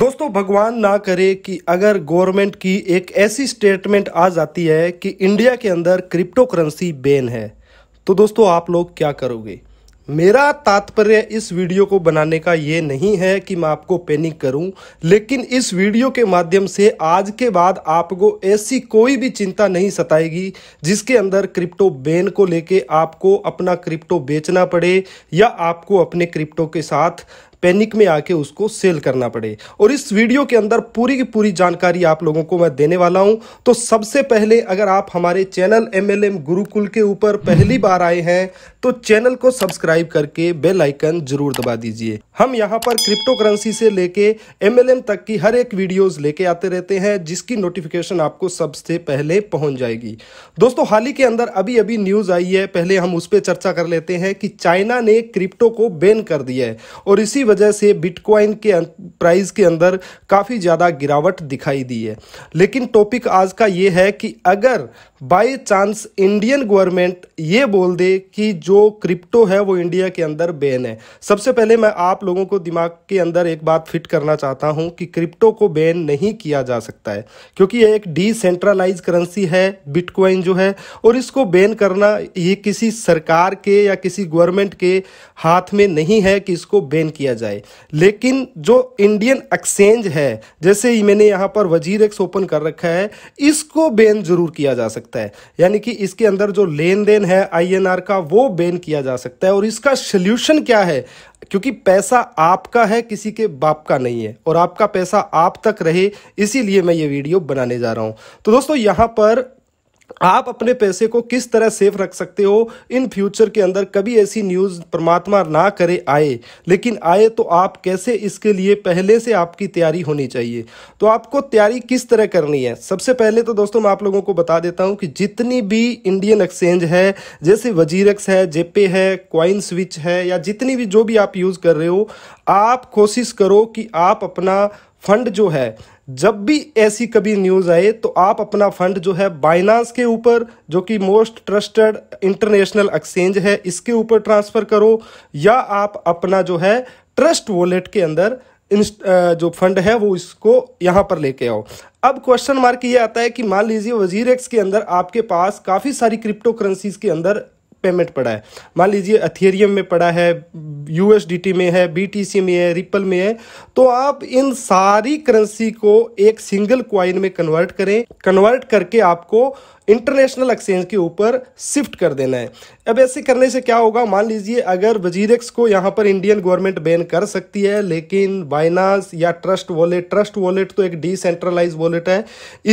दोस्तों भगवान ना करे कि अगर गवर्नमेंट की एक ऐसी स्टेटमेंट आ जाती है कि इंडिया के अंदर क्रिप्टो करेंसी बैन है तो दोस्तों आप लोग क्या करोगे मेरा तात्पर्य इस वीडियो को बनाने का ये नहीं है कि मैं आपको पैनिक करूं लेकिन इस वीडियो के माध्यम से आज के बाद आपको ऐसी कोई भी चिंता नहीं सताएगी जिसके अंदर क्रिप्टो बैन को लेके आपको अपना क्रिप्टो बेचना पड़े या आपको अपने क्रिप्टो के साथ पैनिक में आके उसको सेल करना पड़े और इस वीडियो के अंदर पूरी की पूरी जानकारी आप लोगों को मैं देने वाला हूं तो सबसे पहले अगर आप हमारे चैनल एमएलएम गुरुकुल के ऊपर पहली बार आए हैं तो चैनल को सब्सक्राइब करके बेल आइकन जरूर दबा दीजिए हम यहाँ पर क्रिप्टो करेंसी से लेके एमएलएम तक की हर एक वीडियोस लेके आते रहते हैं जिसकी नोटिफिकेशन आपको सबसे पहले पहुंच जाएगी दोस्तों हाल ही के अंदर अभी अभी न्यूज आई है पहले हम उस पर चर्चा कर लेते हैं कि चाइना ने क्रिप्टो को बैन कर दिया है और इसी वजह से बिटकॉइन के अं- प्राइस के अंदर काफ़ी ज़्यादा गिरावट दिखाई दी है लेकिन टॉपिक आज का ये है कि अगर बाय चांस इंडियन गवर्नमेंट ये बोल दे कि जो क्रिप्टो है वो इंडिया के अंदर बैन है सबसे पहले मैं आप लोगों को दिमाग के अंदर एक बात फिट करना चाहता हूं कि क्रिप्टो को बैन नहीं किया जा सकता है क्योंकि ये एक डिसेंट्रलाइज करेंसी है बिटकॉइन जो है और इसको बैन करना ये किसी सरकार के या किसी गवर्नमेंट के हाथ में नहीं है कि इसको बैन किया जाए लेकिन जो इंडियन एक्सचेंज है जैसे मैंने यहाँ पर वजीर एक्स ओपन कर रखा है इसको बैन जरूर किया जा सकता सकता है यानी कि इसके अंदर जो लेन देन है आईएनआर का वो बैन किया जा सकता है और इसका सोल्यूशन क्या है क्योंकि पैसा आपका है किसी के बाप का नहीं है और आपका पैसा आप तक रहे इसीलिए मैं ये वीडियो बनाने जा रहा हूं तो दोस्तों यहां पर आप अपने पैसे को किस तरह सेफ रख सकते हो इन फ्यूचर के अंदर कभी ऐसी न्यूज़ परमात्मा ना करे आए लेकिन आए तो आप कैसे इसके लिए पहले से आपकी तैयारी होनी चाहिए तो आपको तैयारी किस तरह करनी है सबसे पहले तो दोस्तों मैं आप लोगों को बता देता हूं कि जितनी भी इंडियन एक्सचेंज है जैसे वजीरक्स है जेपे है क्वाइन स्विच है या जितनी भी जो भी आप यूज़ कर रहे हो आप कोशिश करो कि आप अपना फंड जो है जब भी ऐसी कभी न्यूज़ आए तो आप अपना फंड जो है बाइनांस के ऊपर जो कि मोस्ट ट्रस्टेड इंटरनेशनल एक्सचेंज है इसके ऊपर ट्रांसफ़र करो या आप अपना जो है ट्रस्ट वॉलेट के अंदर जो फंड है वो इसको यहाँ पर लेके आओ अब क्वेश्चन मार्क ये आता है कि मान लीजिए वजीर एक्स के अंदर आपके पास काफ़ी सारी क्रिप्टो करेंसीज के अंदर पेमेंट पड़ा है मान लीजिए अथेरियम में पड़ा है यूएसडीटी में है बीटीसी में है रिपल में है तो आप इन सारी करेंसी को एक सिंगल क्वाइन में कन्वर्ट करें कन्वर्ट करके आपको इंटरनेशनल एक्सचेंज के ऊपर शिफ्ट कर देना है अब ऐसे करने से क्या होगा मान लीजिए अगर वजीरेक्स को यहाँ पर इंडियन गवर्नमेंट बैन कर सकती है लेकिन बाइनास या ट्रस्ट वॉलेट ट्रस्ट वॉलेट तो एक डिसेंट्रलाइज वॉलेट है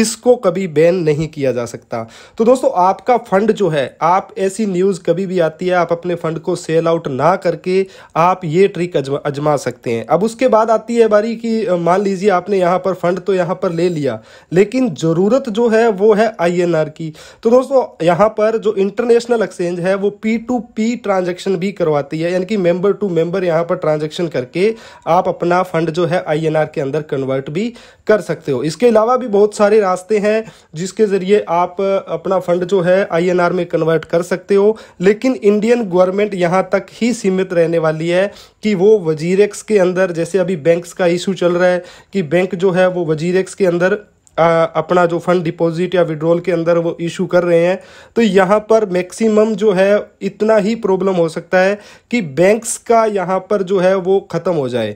इसको कभी बैन नहीं किया जा सकता तो दोस्तों आपका फंड जो है आप ऐसी न्यूज़ कभी भी आती है आप अपने फंड को सेल आउट ना करके आप ये ट्रिक अजमा, अजमा सकते हैं अब उसके बाद आती है बारी कि मान लीजिए आपने यहाँ पर फंड तो यहाँ पर ले लिया लेकिन ज़रूरत जो है वो है आई की की तो दोस्तों यहाँ पर जो इंटरनेशनल एक्सचेंज है वो पी टू पी ट्रांजेक्शन भी करवाती है यानी कि मेंबर टू मेंबर यहाँ पर ट्रांजेक्शन करके आप अपना फंड जो है आई के अंदर कन्वर्ट भी कर सकते हो इसके अलावा भी बहुत सारे रास्ते हैं जिसके जरिए आप अपना फंड जो है आई में कन्वर्ट कर सकते हो लेकिन इंडियन गवर्नमेंट यहाँ तक ही सीमित रहने वाली है कि वो वजीरेक्स के अंदर जैसे अभी बैंक्स का इशू चल रहा है कि बैंक जो है वो वजीरेक्स के अंदर अपना जो फंड डिपॉजिट या विड्रॉल के अंदर वो इशू कर रहे हैं तो यहाँ पर मैक्सिमम जो है इतना ही प्रॉब्लम हो सकता है कि बैंक्स का यहाँ पर जो है वो ख़त्म हो जाए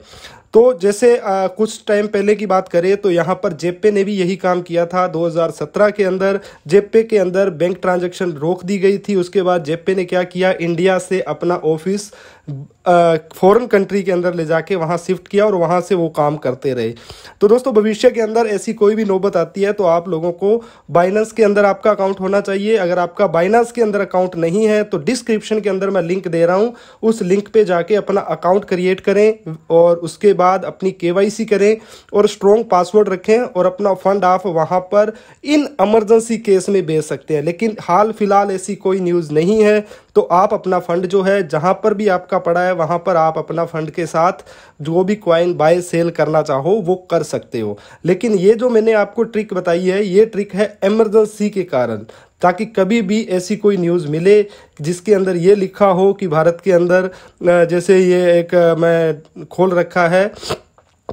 तो जैसे आ, कुछ टाइम पहले की बात करें तो यहाँ पर जेपे ने भी यही काम किया था 2017 के अंदर जेपे के अंदर बैंक ट्रांजैक्शन रोक दी गई थी उसके बाद जेपे ने क्या किया इंडिया से अपना ऑफिस फ़ॉरन कंट्री के अंदर ले जाके वहाँ शिफ्ट किया और वहाँ से वो काम करते रहे तो दोस्तों भविष्य के अंदर ऐसी कोई भी नौबत आती है तो आप लोगों को बाइनेंस के अंदर आपका अकाउंट होना चाहिए अगर आपका बाइनेंस के अंदर अकाउंट नहीं है तो डिस्क्रिप्शन के अंदर मैं लिंक दे रहा हूँ उस लिंक पर जाके अपना अकाउंट क्रिएट करें और उसके बाद अपनी के करें और स्ट्रॉन्ग पासवर्ड रखें और अपना फंड आप वहाँ पर इन एमरजेंसी केस में भेज सकते हैं लेकिन हाल फिलहाल ऐसी कोई न्यूज़ नहीं है तो आप अपना फंड जो है जहाँ पर भी आपका पड़ा है वहाँ पर आप अपना फंड के साथ जो भी क्वाइन बाय सेल करना चाहो वो कर सकते हो लेकिन ये जो मैंने आपको ट्रिक बताई है ये ट्रिक है एमरजेंसी के कारण ताकि कभी भी ऐसी कोई न्यूज़ मिले जिसके अंदर ये लिखा हो कि भारत के अंदर जैसे ये एक मैं खोल रखा है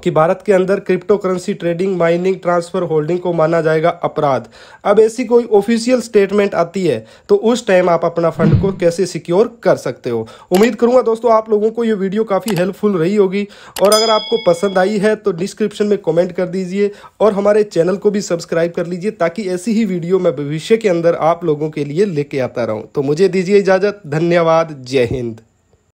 कि भारत के अंदर crypto currency trading mining transfer holding को माना जाएगा अपराध अब ऐसी कोई ऑफिशियल स्टेटमेंट आती है तो उस टाइम आप अपना फंड को कैसे सिक्योर कर सकते हो उम्मीद करूंगा दोस्तों आप लोगों को ये वीडियो काफ़ी हेल्पफुल रही होगी और अगर आपको पसंद आई है तो डिस्क्रिप्शन में कॉमेंट कर दीजिए और हमारे चैनल को भी सब्सक्राइब कर लीजिए ताकि ऐसी ही वीडियो मैं भविष्य के अंदर आप लोगों के लिए लेके आता रहूँ तो मुझे दीजिए इजाज़त धन्यवाद जय हिंद